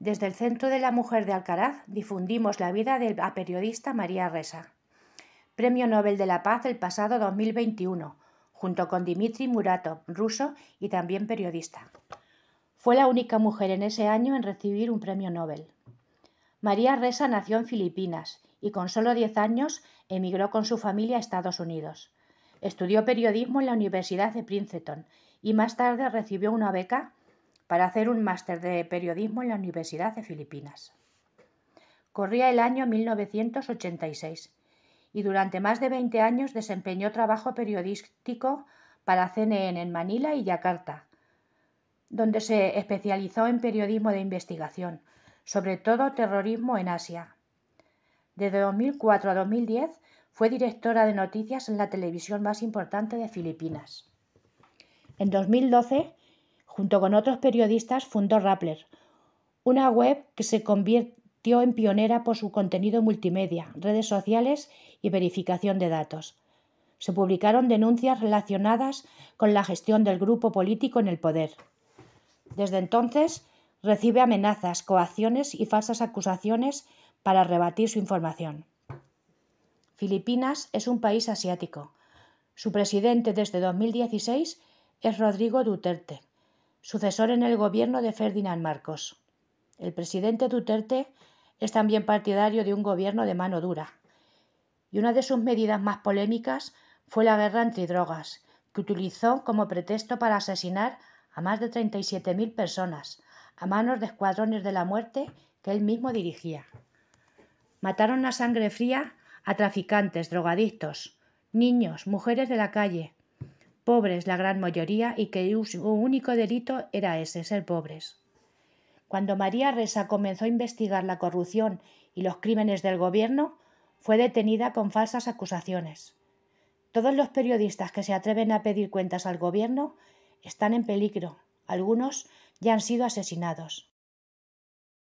Desde el Centro de la Mujer de Alcaraz difundimos la vida de la periodista María Resa. Premio Nobel de la Paz el pasado 2021, junto con Dimitri Muratov, ruso y también periodista. Fue la única mujer en ese año en recibir un premio Nobel. María Resa nació en Filipinas y con solo 10 años emigró con su familia a Estados Unidos. Estudió periodismo en la Universidad de Princeton y más tarde recibió una beca para hacer un máster de periodismo en la Universidad de Filipinas. Corría el año 1986 y durante más de 20 años desempeñó trabajo periodístico para CNN en Manila y Yakarta, donde se especializó en periodismo de investigación, sobre todo terrorismo en Asia. De 2004 a 2010 fue directora de noticias en la televisión más importante de Filipinas. En 2012 Junto con otros periodistas fundó Rappler, una web que se convirtió en pionera por su contenido multimedia, redes sociales y verificación de datos. Se publicaron denuncias relacionadas con la gestión del grupo político en el poder. Desde entonces recibe amenazas, coacciones y falsas acusaciones para rebatir su información. Filipinas es un país asiático. Su presidente desde 2016 es Rodrigo Duterte sucesor en el gobierno de Ferdinand Marcos. El presidente Duterte es también partidario de un gobierno de mano dura, y una de sus medidas más polémicas fue la guerra antidrogas, que utilizó como pretexto para asesinar a más de 37.000 personas a manos de escuadrones de la muerte que él mismo dirigía. Mataron a sangre fría a traficantes, drogadictos, niños, mujeres de la calle, pobres la gran mayoría y que su único delito era ese, ser pobres. Cuando María Reza comenzó a investigar la corrupción y los crímenes del gobierno, fue detenida con falsas acusaciones. Todos los periodistas que se atreven a pedir cuentas al gobierno están en peligro. Algunos ya han sido asesinados.